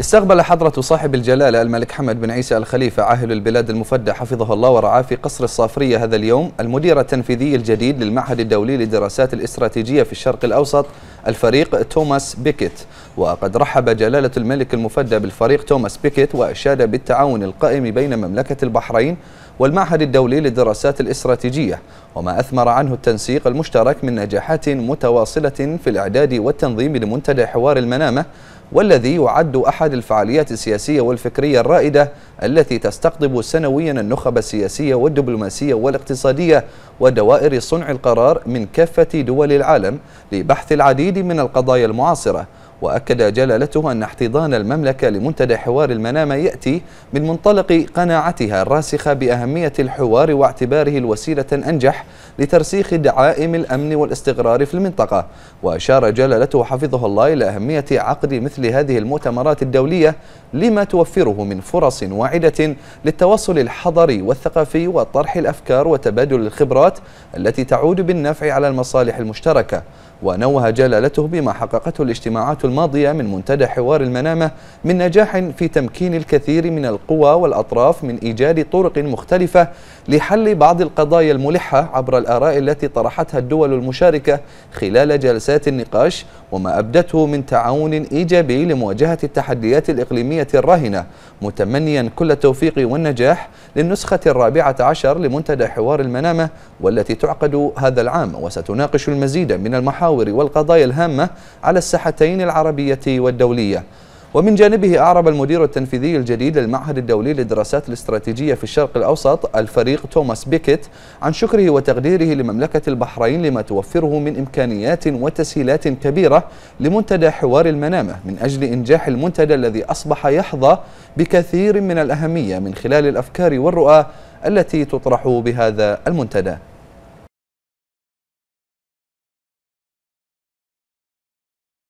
استقبل حضرة صاحب الجلالة الملك حمد بن عيسى الخليفة عاهل البلاد المفدى حفظه الله ورعاه في قصر الصافرية هذا اليوم المدير التنفيذي الجديد للمعهد الدولي للدراسات الاستراتيجية في الشرق الأوسط الفريق توماس بيكيت وقد رحب جلالة الملك المفدى بالفريق توماس بيكيت وأشاد بالتعاون القائم بين مملكة البحرين والمعهد الدولي للدراسات الاستراتيجية وما أثمر عنه التنسيق المشترك من نجاحات متواصلة في الإعداد والتنظيم لمنتدى حوار المنامة والذي يعد أحد الفعاليات السياسية والفكرية الرائدة التي تستقطب سنويا النخب السياسية والدبلوماسية والاقتصادية ودوائر صنع القرار من كافة دول العالم لبحث العديد من القضايا المعاصرة وأكد جلالته أن احتضان المملكة لمنتدى حوار المنامة يأتي من منطلق قناعتها الراسخة بأهمية الحوار واعتباره الوسيلة أنجح لترسيخ دعائم الأمن والاستقرار في المنطقة وأشار جلالته حفظه الله إلى أهمية عقد مثل هذه المؤتمرات الدولية لما توفره من فرص واعدة للتواصل الحضري والثقافي وطرح الأفكار وتبادل الخبرات التي تعود بالنفع على المصالح المشتركة ونوه جلالته بما حققته الاجتماعات الماضية من منتدى حوار المنامة من نجاح في تمكين الكثير من القوى والأطراف من إيجاد طرق مختلفة لحل بعض القضايا الملحة عبر الآراء التي طرحتها الدول المشاركة خلال جلسات النقاش وما أبدته من تعاون إيجابي لمواجهة التحديات الإقليمية الراهنة متمنيا كل التوفيق والنجاح للنسخة الرابعة عشر لمنتدى حوار المنامة والتي تعقد هذا العام وستناقش المزيد من المحاور المحاور والقضايا الهامة على الساحتين العربية والدولية ومن جانبه أعرب المدير التنفيذي الجديد للمعهد الدولي للدراسات الاستراتيجية في الشرق الأوسط الفريق توماس بيكيت عن شكره وتقديره لمملكة البحرين لما توفره من إمكانيات وتسهيلات كبيرة لمنتدى حوار المنامة من أجل إنجاح المنتدى الذي أصبح يحظى بكثير من الأهمية من خلال الأفكار والرؤى التي تطرح بهذا المنتدى